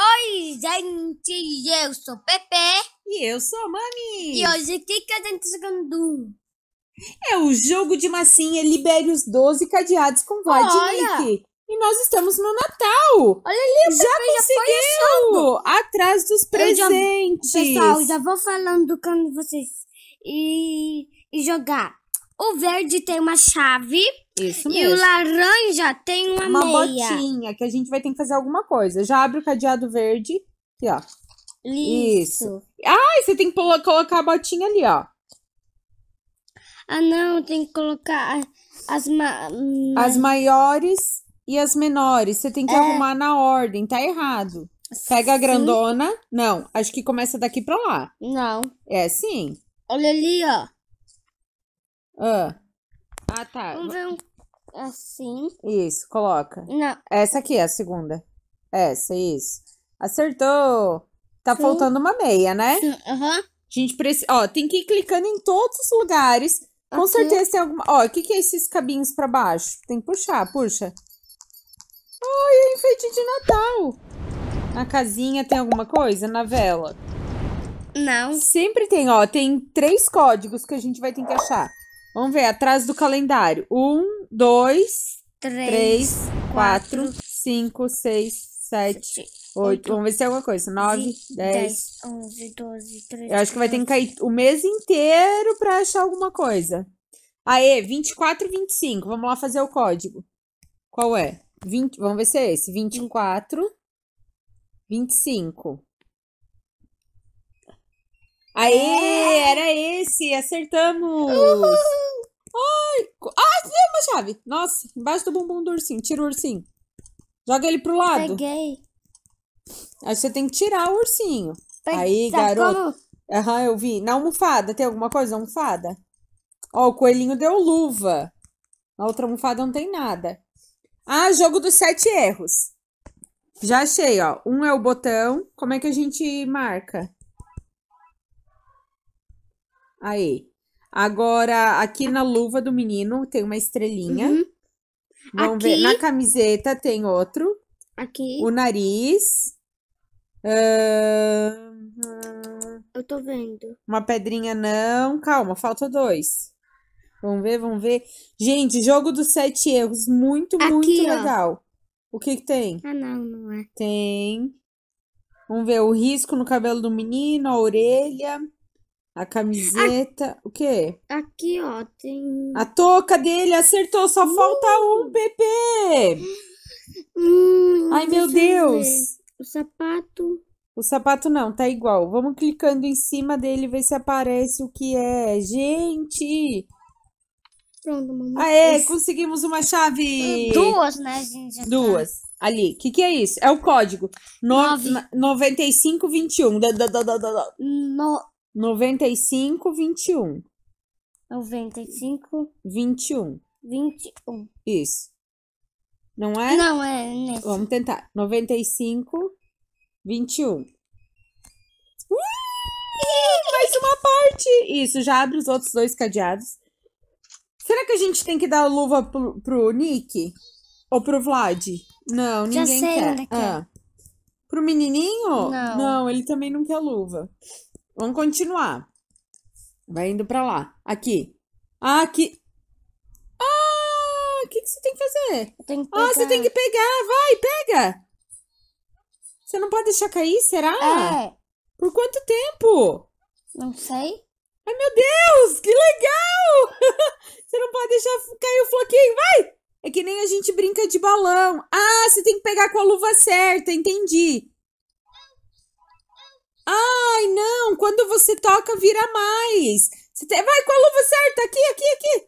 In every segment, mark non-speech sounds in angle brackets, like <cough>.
Oi, gente, eu sou Pepe. E eu sou Mami. E hoje o que, que a gente está jogando? É o jogo de massinha Libere os 12 cadeados com Vladimir. E nós estamos no Natal. Olha ali, já Pepe conseguiu. Já atrás dos presentes. Já, pessoal, já vou falando quando vocês e, e jogar. O verde tem uma chave. Isso mesmo. E o laranja tem uma, uma meia. botinha que a gente vai ter que fazer alguma coisa. Já abre o cadeado verde. Aqui, ó. Isso. Isso. Ah, você tem que colocar a botinha ali, ó. Ah, não, tem que colocar as, ma... Hum, as maiores e as menores. Você tem que é. arrumar na ordem, tá errado. Pega a grandona. Não, acho que começa daqui pra lá. Não. É sim. Olha ali, ó. Ah, ah tá. Vamos ver um Assim. Isso, coloca. Não. Essa aqui é a segunda. Essa, isso. Acertou! Tá Sim. faltando uma meia, né? aham. Uhum. A gente precisa. Ó, tem que ir clicando em todos os lugares. Com certeza tem alguma. Ó, o que, que é esses cabinhos pra baixo? Tem que puxar, puxa. Ai, é enfeite de Natal! Na casinha tem alguma coisa? Na vela? Não. Sempre tem, ó. Tem três códigos que a gente vai ter que achar. Vamos ver, atrás do calendário. Um, dois, três, 4, quatro, 6, cinco, seis, sete, oito. Vamos ver se tem alguma coisa. Nove, dez, 11, 12, 13. Eu acho que vai ter que cair o mês inteiro pra achar alguma coisa. Aê, 24, 25. Vamos lá fazer o código. Qual é? 20, vamos ver se é esse. 24, 25. Aê, é. era esse, acertamos! Uhul chave. Nossa, embaixo do bumbum do ursinho. Tira o ursinho. Joga ele pro lado. Peguei. Aí você tem que tirar o ursinho. Aí, garoto. Aham, uhum, eu vi. Na almofada, tem alguma coisa na almofada? Ó, o coelhinho deu luva. Na outra almofada não tem nada. Ah, jogo dos sete erros. Já achei, ó. Um é o botão. Como é que a gente marca? Aí. Agora, aqui na luva do menino tem uma estrelinha. Uhum. Vamos aqui... ver. Na camiseta tem outro. Aqui. O nariz. Uh... Eu tô vendo. Uma pedrinha não. Calma, falta dois. Vamos ver, vamos ver. Gente, jogo dos sete erros. Muito, aqui, muito ó. legal. O que que tem? Ah, não, não é. Tem. Vamos ver o risco no cabelo do menino, a orelha. A camiseta. A... O quê? Aqui, ó, tem. A touca dele acertou, só uh! falta um, Pepe! Hum, Ai, meu Deus! Ver. O sapato. O sapato não, tá igual. Vamos clicando em cima dele ver se aparece o que é. Gente! Pronto, mamãe. Aê, conseguimos uma chave! Duas, né, gente? Tá. Duas. Ali, o que, que é isso? É o código. No... 9521. 95, 21. 95, 21. 21. Isso. Não é? Não, é nesse. Vamos tentar. 95, 21. Uh! Mais uma parte! Isso, já abre os outros dois cadeados. Será que a gente tem que dar a luva pro, pro Nick? Ou pro Vlad? Não, ninguém já sei quer. Onde é é. ah. quer. Pro menininho? Não. Não, ele também não quer luva. Vamos continuar. Vai indo pra lá. Aqui. Ah, aqui. Ah, o que, que você tem que fazer? Eu tenho que pegar. Ah, você tem que pegar. Vai, pega. Você não pode deixar cair, será? É. Por quanto tempo? Não sei. Ai, meu Deus, que legal! <laughs> você não pode deixar cair o floquinho. Vai! É que nem a gente brinca de balão. Ah, você tem que pegar com a luva certa, entendi. Ai, não, quando você toca, vira mais. Você Vai com a luva certa, aqui, aqui, aqui.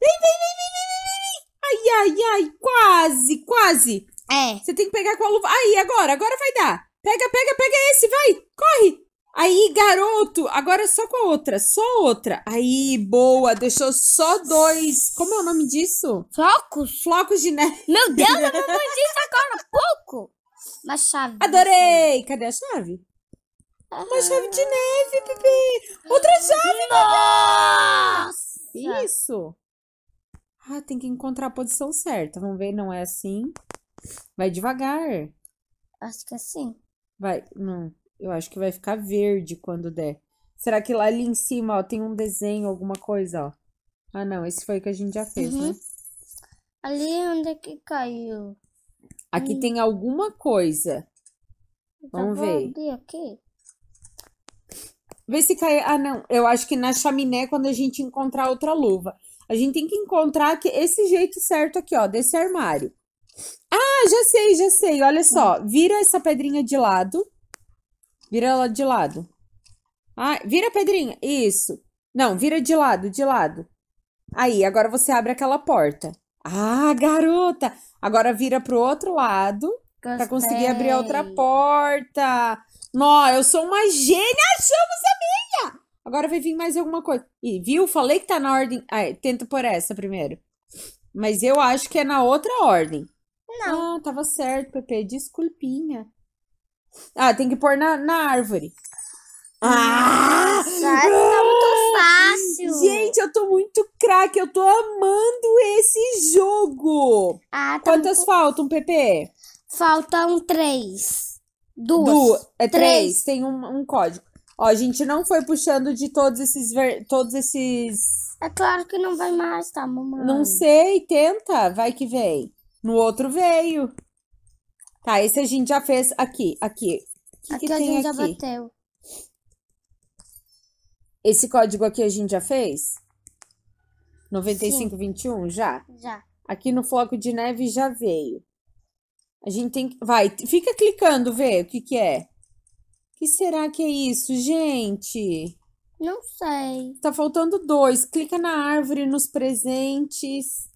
Vem, vem, vem, vem, vem, vem. Ai, ai, ai, quase, quase. É. Você tem que pegar com a luva. Aí, agora, agora vai dar. Pega, pega, pega esse, vai, corre. Aí, garoto, agora só com a outra, só outra. Aí, boa, deixou só dois. Como é o nome disso? Flocos? Flocos de neve. Meu Deus, eu não isso agora, pouco. Uma chave. Adorei. Cadê a chave? Uma ah, chave de neve, pipi. Outra chave, Nossa! Bebê! Isso! Ah, tem que encontrar a posição certa. Vamos ver, não é assim. Vai devagar. Acho que é assim. Vai, não. Eu acho que vai ficar verde quando der. Será que lá ali em cima, ó, tem um desenho, alguma coisa, ó? Ah, não, esse foi que a gente já fez, né? uhum. né? Ali onde é que caiu? Aqui hum. tem alguma coisa. Então, Vamos ver. Aqui. Vê se cai. Ah, não. Eu acho que na chaminé, quando a gente encontrar outra luva. A gente tem que encontrar que esse jeito certo aqui, ó, desse armário. Ah, já sei, já sei. Olha só. Vira essa pedrinha de lado. Vira ela de lado. Ah, vira a pedrinha. Isso. Não, vira de lado, de lado. Aí, agora você abre aquela porta. Ah, garota! Agora vira pro outro lado para conseguir abrir a outra porta. Nó, eu sou uma gênia, achamos a minha! Agora vai vir mais alguma coisa. E viu? Falei que tá na ordem. Ai, tenta por essa primeiro. Mas eu acho que é na outra ordem. Não. Ah, tava certo, Pepe. Desculpinha. Ah, tem que pôr na, na árvore. Tá ah! ah! tá muito fácil. Gente, eu tô muito craque. Eu tô amando esse jogo. Ah, tá Quantas muito... faltam, Pepe? Faltam três duas, duas é três. três. tem um, um código. Ó, a gente não foi puxando de todos esses ver... todos esses É claro que não vai mais, tá, mamãe? Não sei, tenta, vai que vem. No outro veio. Tá, esse a gente já fez aqui, aqui. O que, aqui que a tem gente aqui? já bateu. Esse código aqui a gente já fez? 9521 já? Já. Aqui no floco de neve já veio. A gente tem que. Vai, fica clicando, vê o que, que é. O que será que é isso, gente? Não sei. Tá faltando dois. Clica na árvore, nos presentes.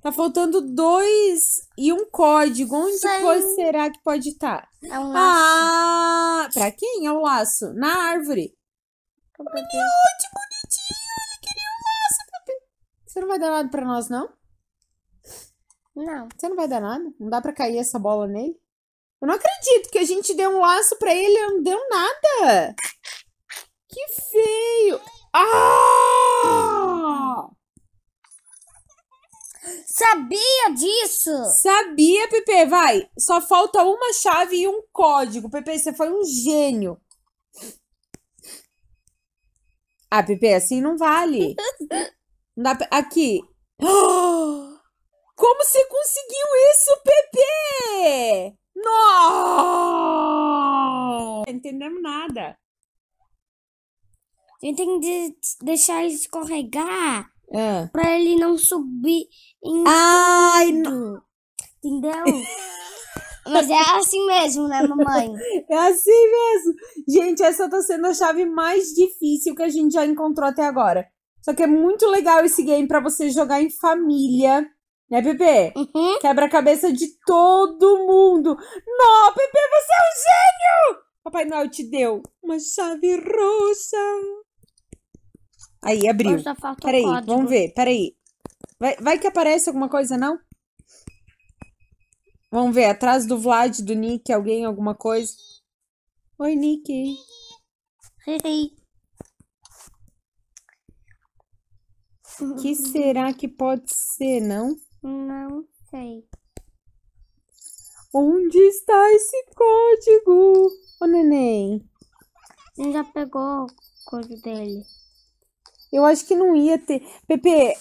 Tá faltando dois e um código. Onde foi, será que pode estar? Tá? É um ah, laço. Ah, pra quem é o laço? Na árvore. Olha, que bonitinho. Ele queria um laço. Você não vai dar nada pra nós, não? Não. Você não vai dar nada? Não dá para cair essa bola nele? Eu não acredito que a gente deu um laço para ele, e não deu nada. Que feio. Ah! Sabia disso? Sabia, Pepe. Vai. Só falta uma chave e um código. Pepe, você foi um gênio. Ah, Pepe, assim não vale. <laughs> Não dá... Aqui. Oh! <gasps> Como você conseguiu isso, Pepe? Não! Não entendemos nada. A gente tem que deixar ele escorregar ah. pra ele não subir em Ai, tudo. Não. Entendeu? Mas é assim mesmo, né, mamãe? <laughs> É assim mesmo. Gente, essa tá sendo a chave mais difícil que a gente já encontrou até agora. Só que é muito legal esse game para você jogar em família. Né, Pepe? Uhum. Quebra-cabeça de todo mundo. Não, Pepe, você é um gênio! Papai Noel te deu uma chave roxa. Aí, abriu. Peraí, vamos ver, peraí. Vai, vai que aparece alguma coisa, não? Vamos ver, atrás do Vlad, do Nick, alguém, alguma coisa. Oi, Nick. que será que pode ser, não? Não sei. Onde está esse código, ô neném? Ele já pegou o código dele. Eu acho que não ia ter. Pepe,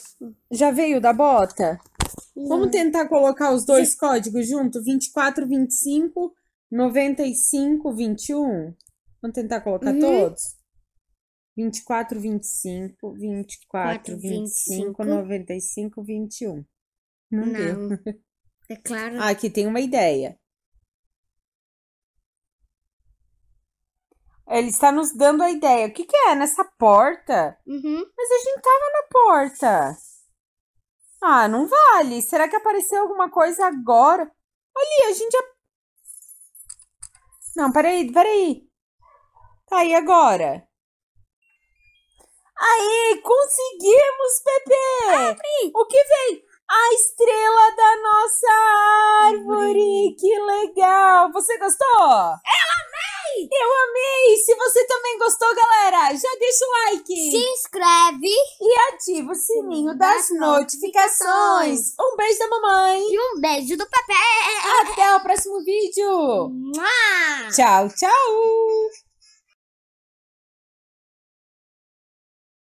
já veio da bota? Não. Vamos tentar colocar os dois Sim. códigos junto? 24, 25, 95, 21. Vamos tentar colocar uhum. todos? 24, 25, 24, 25, 25, 95, 21. Não, não. deu. <laughs> É claro. Ah, aqui tem uma ideia. Ele está nos dando a ideia. O que, que é nessa porta? Uhum. Mas a gente tava na porta. Ah, não vale. Será que apareceu alguma coisa agora? Ali, a gente já... Não, peraí, peraí. Tá, aí agora? Aí, conseguimos, Pepe! Abre! O que vem? a estrela da nossa árvore. Que legal! Você gostou? Eu amei! Eu amei! Se você também gostou, galera, já deixa o like. Se inscreve. E ativa o sininho das, notificações. Um beijo da mamãe. E um beijo do papai. Até o próximo vídeo. Tchau, tchau.